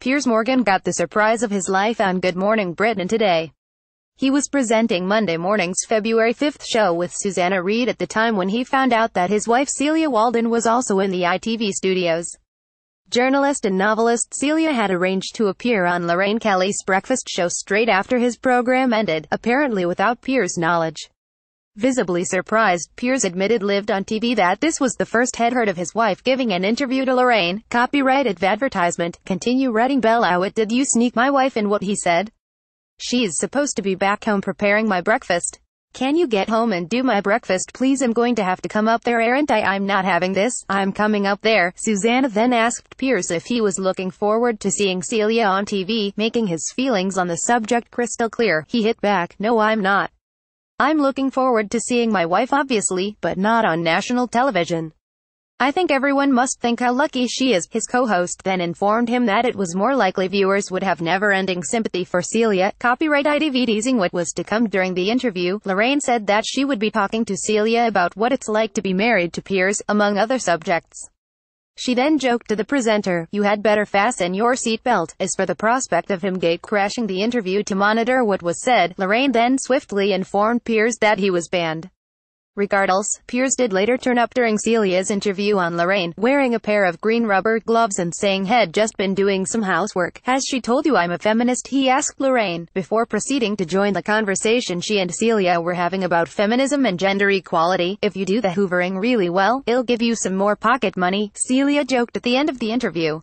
Piers Morgan got the surprise of his life on Good Morning Britain today. He was presenting Monday morning's February 5th show with Susanna Reid at the time when he found out that his wife Celia Walden was also in the ITV studios. Journalist and novelist Celia had arranged to appear on Lorraine Kelly's breakfast show straight after his program ended, apparently without Piers' knowledge. Visibly surprised, Piers admitted lived on TV that this was the first head heard of his wife giving an interview to Lorraine. Copyrighted advertisement. Continue reading Bell Out. Did you sneak my wife in what he said? She's supposed to be back home preparing my breakfast. Can you get home and do my breakfast please? I'm going to have to come up there, aren't I? I'm not having this. I'm coming up there. Susanna then asked Pierce if he was looking forward to seeing Celia on TV, making his feelings on the subject crystal clear. He hit back, no I'm not. I'm looking forward to seeing my wife obviously, but not on national television. I think everyone must think how lucky she is, his co-host then informed him that it was more likely viewers would have never-ending sympathy for Celia, copyright ID teasing what was to come during the interview, Lorraine said that she would be talking to Celia about what it's like to be married to peers, among other subjects. She then joked to the presenter, you had better fasten your seatbelt. As for the prospect of him gate-crashing the interview to monitor what was said, Lorraine then swiftly informed Piers that he was banned. Regardless, Piers did later turn up during Celia's interview on Lorraine, wearing a pair of green rubber gloves and saying had just been doing some housework. Has she told you I'm a feminist? He asked Lorraine, before proceeding to join the conversation she and Celia were having about feminism and gender equality. If you do the hoovering really well, it'll give you some more pocket money, Celia joked at the end of the interview.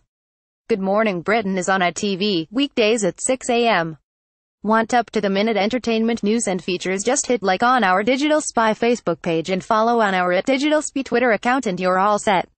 Good Morning Britain is on ITV, weekdays at 6 a.m. Want up-to-the-minute entertainment news and features just hit like on our Digital Spy Facebook page and follow on our at Digital Spy Twitter account and you're all set.